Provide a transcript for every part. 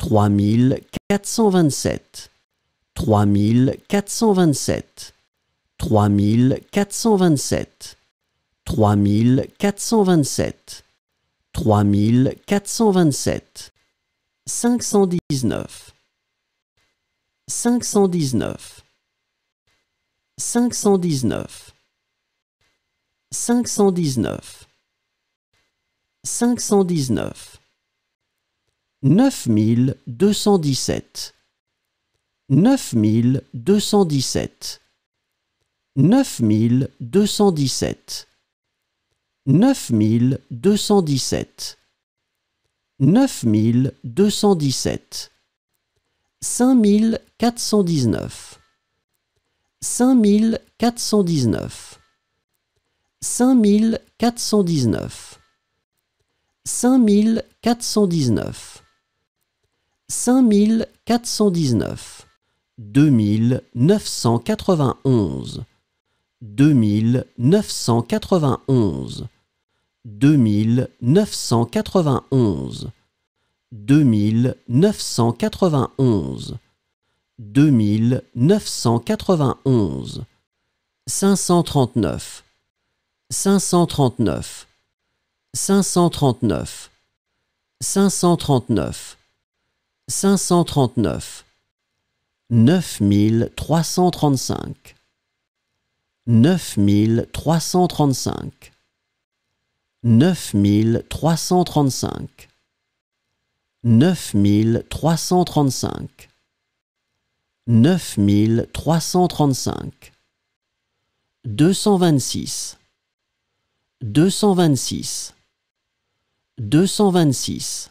3427 3427 3427 3427 3427 519 519 519 519 519 9217 9217 9217 9217 9217 5419 5419 5419 5419 5419, 2991, 2991, 2991, 2991, 2991, 539, 539, 539, 539, 539 9335 9335 9335 9335 9335 226 226 226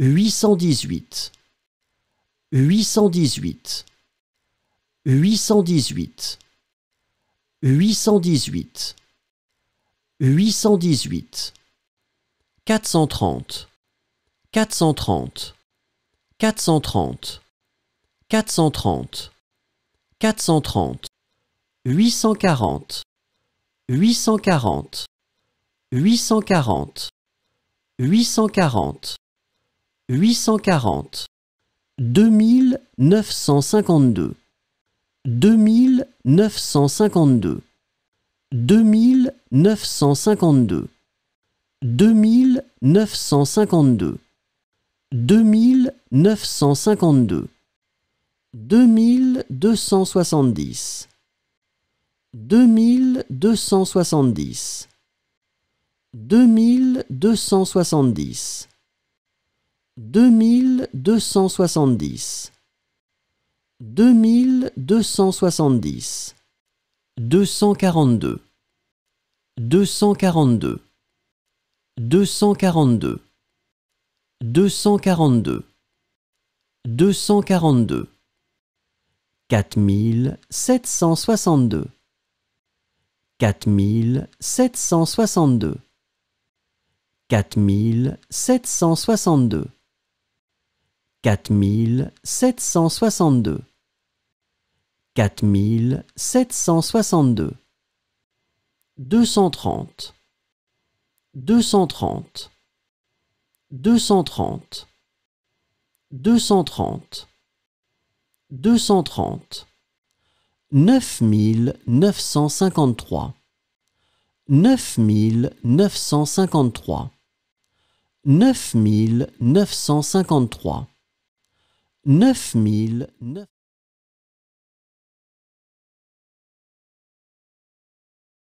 818 818 818 818 818 430 430 430 430 430 840 840 840 840 840 2952 2952 2952 2952 2952 2270 2270 2270 2270 2270 242 242 242 242 242 4762 4762 4762 4762 4762 230 230 230 230 230 9953 9953 9953 9000.